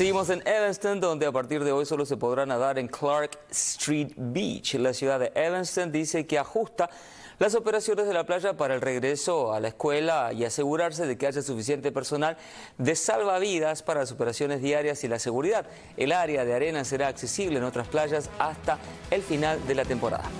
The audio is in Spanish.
Seguimos en Evanston, donde a partir de hoy solo se podrá nadar en Clark Street Beach. La ciudad de Evanston dice que ajusta las operaciones de la playa para el regreso a la escuela y asegurarse de que haya suficiente personal de salvavidas para las operaciones diarias y la seguridad. El área de arena será accesible en otras playas hasta el final de la temporada.